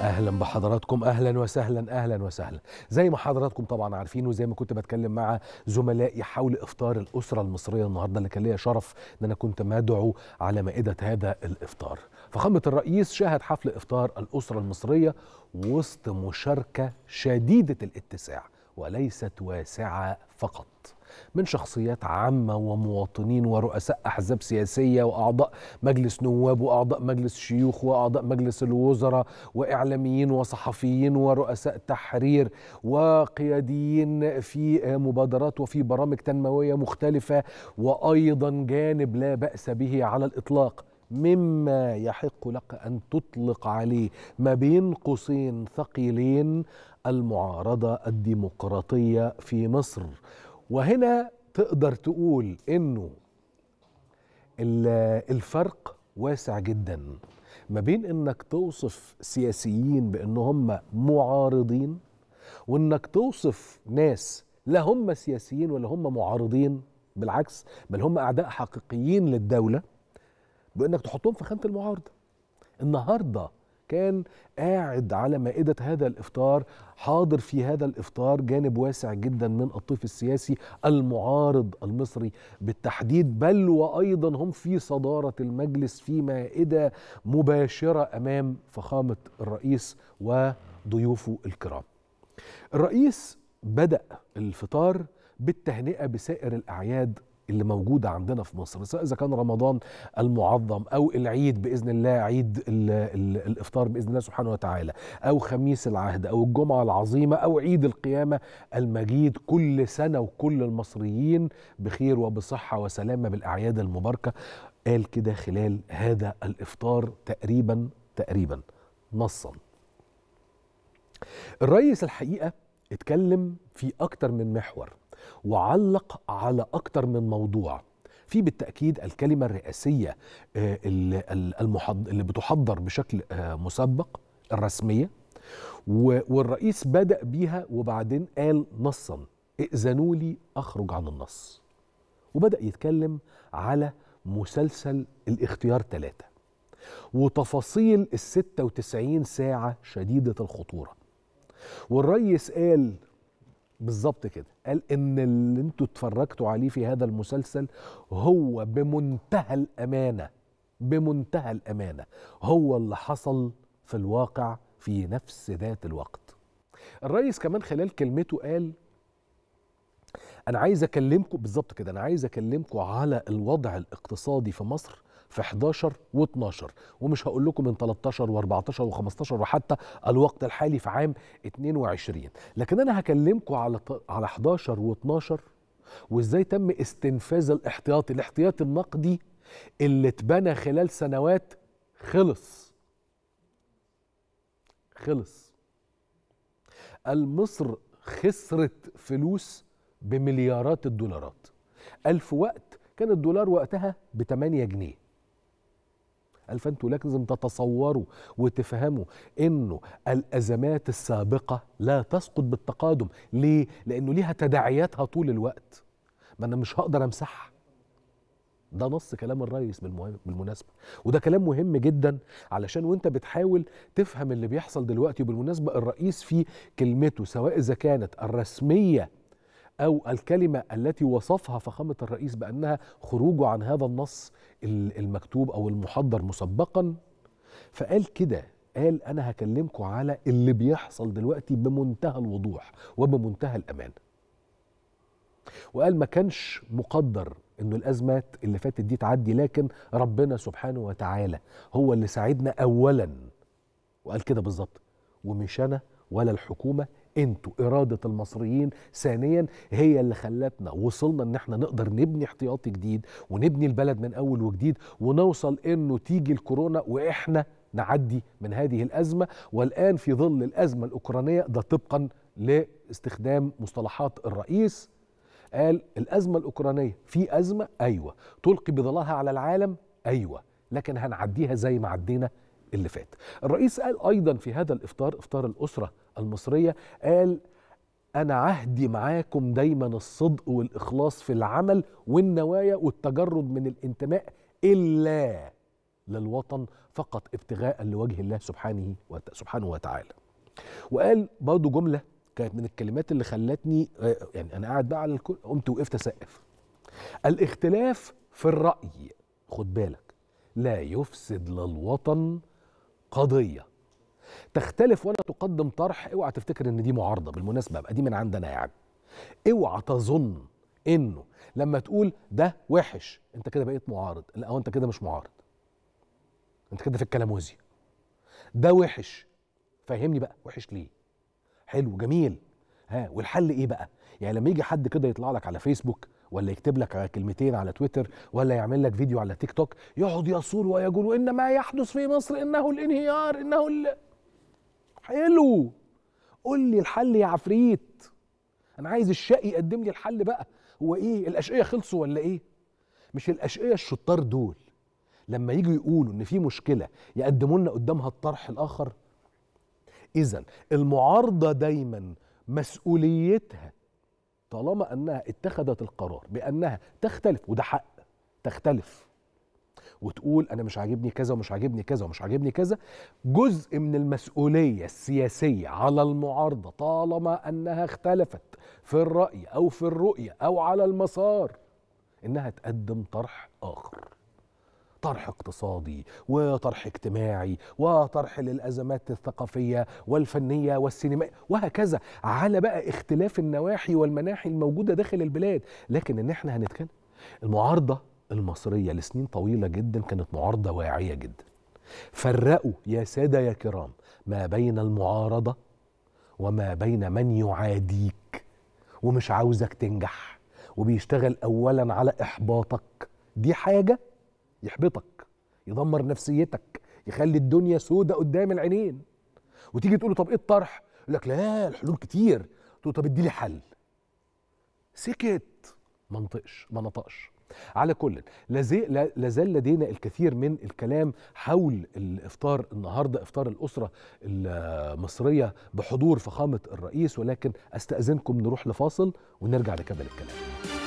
اهلا بحضراتكم اهلا وسهلا اهلا وسهلا زي ما حضراتكم طبعا عارفين وزي ما كنت بتكلم مع زملائي حول افطار الاسره المصريه النهارده اللي كان ليا شرف ان انا كنت مدعو على مائده هذا الافطار فخامه الرئيس شاهد حفل افطار الاسره المصريه وسط مشاركه شديده الاتساع وليست واسعة فقط من شخصيات عامة ومواطنين ورؤساء أحزاب سياسية وأعضاء مجلس نواب وأعضاء مجلس شيوخ وأعضاء مجلس الوزراء وإعلاميين وصحفيين ورؤساء تحرير وقياديين في مبادرات وفي برامج تنموية مختلفة وأيضا جانب لا بأس به على الإطلاق مما يحق لك ان تطلق عليه ما بين قوسين ثقيلين المعارضه الديمقراطيه في مصر وهنا تقدر تقول انه الفرق واسع جدا ما بين انك توصف سياسيين بأنهم معارضين وانك توصف ناس لا هم سياسيين ولا هم معارضين بالعكس بل هم اعداء حقيقيين للدوله بانك تحطهم في خانه المعارضه النهارده كان قاعد على مائدة هذا الإفطار حاضر في هذا الإفطار جانب واسع جدا من الطيف السياسي المعارض المصري بالتحديد بل وأيضا هم في صدارة المجلس في مائدة مباشرة أمام فخامة الرئيس وضيوفه الكرام الرئيس بدأ الفطار بالتهنئة بسائر الأعياد اللي موجودة عندنا في مصر سواء إذا كان رمضان المعظم أو العيد بإذن الله عيد الـ الـ الإفطار بإذن الله سبحانه وتعالى أو خميس العهد أو الجمعة العظيمة أو عيد القيامة المجيد كل سنة وكل المصريين بخير وبصحة وسلامة بالأعياد المباركة قال كده خلال هذا الإفطار تقريبا تقريبا نصا الرئيس الحقيقة اتكلم في أكتر من محور وعلق على أكتر من موضوع في بالتأكيد الكلمة الرئاسية آه، اللي بتحضر بشكل آه، مسبق الرسمية والرئيس بدأ بيها وبعدين قال نصا ائذنوا لي أخرج عن النص وبدأ يتكلم على مسلسل الاختيار ثلاثة وتفاصيل ال 96 ساعة شديدة الخطورة والريس قال بالظبط كده قال ان اللي انتوا اتفرجتوا عليه في هذا المسلسل هو بمنتهى الامانه بمنتهى الامانه هو اللي حصل في الواقع في نفس ذات الوقت الرئيس كمان خلال كلمته قال انا عايز اكلمكم بالظبط كده انا عايز اكلمكم على الوضع الاقتصادي في مصر في 11 و12 ومش هقول لكم من 13 و14 و15 وحتى الوقت الحالي في عام 22 لكن انا هكلمكم على على 11 و12 وازاي تم استنفاذ الاحتياطي الاحتياطي النقدي اللي اتبنى خلال سنوات خلص خلص مصر خسرت فلوس بمليارات الدولارات قال في وقت كان الدولار وقتها ب 8 جنيه قال فانتوا لازم تتصوروا وتفهموا أنه الأزمات السابقة لا تسقط بالتقادم ليه؟ لأنه ليها تداعياتها طول الوقت ما أنا مش هقدر أمسحها ده نص كلام الرئيس بالمناسبة وده كلام مهم جدا علشان وانت بتحاول تفهم اللي بيحصل دلوقتي وبالمناسبة الرئيس في كلمته سواء إذا كانت الرسمية أو الكلمة التي وصفها فخامة الرئيس بأنها خروجه عن هذا النص المكتوب أو المحضر مسبقا فقال كده قال أنا هكلمكم على اللي بيحصل دلوقتي بمنتهى الوضوح وبمنتهى الأمان وقال ما كانش مقدر انه الازمات اللي فاتت دي تعدي لكن ربنا سبحانه وتعالى هو اللي ساعدنا اولا وقال كده بالظبط ومش انا ولا الحكومه انتوا اراده المصريين ثانيا هي اللي خلتنا وصلنا ان احنا نقدر نبني احتياطي جديد ونبني البلد من اول وجديد ونوصل انه تيجي الكورونا واحنا نعدي من هذه الازمه والان في ظل الازمه الاوكرانيه ده طبقا لاستخدام مصطلحات الرئيس قال الازمه الاوكرانيه في ازمه ايوه تلقي بظلها على العالم ايوه لكن هنعديها زي ما عدينا اللي فات الرئيس قال أيضا في هذا الإفطار إفطار الأسرة المصرية قال أنا عهدي معاكم دايما الصدق والإخلاص في العمل والنوايا والتجرد من الانتماء إلا للوطن فقط ابتغاء لوجه الله سبحانه سبحانه وتعالى وقال برضه جملة كانت من الكلمات اللي خلتني آه، يعني أنا قاعد بقى على الكل قمت وقفت أسقف الاختلاف في الرأي خد بالك لا يفسد للوطن قضيه تختلف ولا تقدم طرح اوعى تفتكر ان دي معارضه بالمناسبه ابقى دي من عندنا يعني اوعى تظن انه لما تقول ده وحش انت كده بقيت معارض لا هو انت كده مش معارض انت كده في الكلاموزي ده وحش فهمني بقى وحش ليه حلو جميل ها والحل ايه بقى يعني لما يجي حد كده يطلع لك على فيسبوك ولا يكتب لك على كلمتين على تويتر ولا يعمل لك فيديو على تيك توك يقعد يصول ويقول ما يحدث في مصر انه الانهيار انه ال... حلو قول لي الحل يا عفريت انا عايز الشقي يقدم لي الحل بقى هو ايه الاشقيه خلصوا ولا ايه مش الاشقيه الشطار دول لما يجوا يقولوا ان في مشكله يقدموا لنا قدامها الطرح الاخر اذا المعارضه دايما مسؤوليتها طالما انها اتخذت القرار بانها تختلف وده حق تختلف وتقول انا مش عاجبني كذا ومش عاجبني كذا ومش عاجبني كذا جزء من المسؤوليه السياسيه على المعارضه طالما انها اختلفت في الراي او في الرؤيه او على المسار انها تقدم طرح اخر طرح اقتصادي وطرح اجتماعي وطرح للأزمات الثقافية والفنية والسينمائية وهكذا على بقى اختلاف النواحي والمناحي الموجودة داخل البلاد لكن إن احنا هنتكلم المعارضة المصرية لسنين طويلة جدا كانت معارضة واعية جدا فرقوا يا سادة يا كرام ما بين المعارضة وما بين من يعاديك ومش عاوزك تنجح وبيشتغل أولا على إحباطك دي حاجة يحبطك يدمر نفسيتك يخلي الدنيا سودة قدام العينين وتيجي تقول له طب ايه الطرح يقول لك لا الحلول كتير تقول طب ادي لي حل سكت ما نطقش ما نطقش على كل لازال لدينا الكثير من الكلام حول الافطار النهارده افطار الاسره المصريه بحضور فخامه الرئيس ولكن استاذنكم نروح لفاصل ونرجع نكمل الكلام